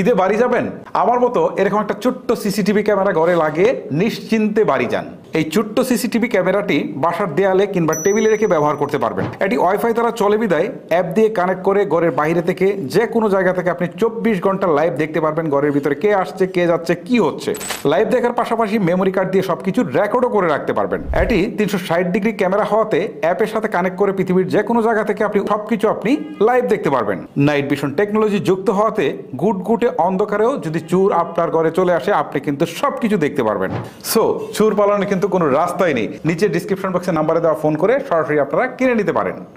ঈদে বাড়ি যাবেন আমার মতো এরকম একটা ছোট্ট সিসিটিভি ক্যামেরা ঘরে লাগে নিশ্চিন্তে বাড়ি যান এই ছোট্ট সিসিটিভি ক্যামেরাটি বাসার দেয়ালে কিংবা টেবিলে রেখে ব্যবহার করতে পারবেন এটি ওয়াইফাই দ্বারা চলে বিদায় অ্যাপ দিয়ে কানেক্ট করে ঘরের বাইরে থেকে যে কোনো জায়গা থেকে আপনি চব্বিশ ঘন্টা লাইভ দেখতে পারবেন ঘরের ভিতরে কে আসছে কে যাচ্ছে কি হচ্ছে লাইভ দেখার পাশাপাশি মেমোরি কার্ড দিয়ে সবকিছু রেকর্ডও করে রাখতে পারবেন এটি তিনশো ষাট ডিগ্রি ক্যামেরা হওয়াতে অ্যাপের সাথে কানেক্ট করে পৃথিবীর যে কোনো জায়গা থেকে আপনি সবকিছু আপনি লাইভ দেখতে পারবেন নাইট ভিশন টেকনোলজি যুক্ত হওয়াতে গুট গুটে অন্ধকারেও যদি চুর আপনার ঘরে চলে আসে আপনি কিন্তু সবকিছু দেখতে পারবেন সো চুর পালনে কিন্তু কিন্তু কোনো রাস্তাই নেই নিচে ডিসক্রিপশন বক্সে নাম্বারে দেওয়া ফোন করে সরাসরি আপনারা কিনে নিতে পারেন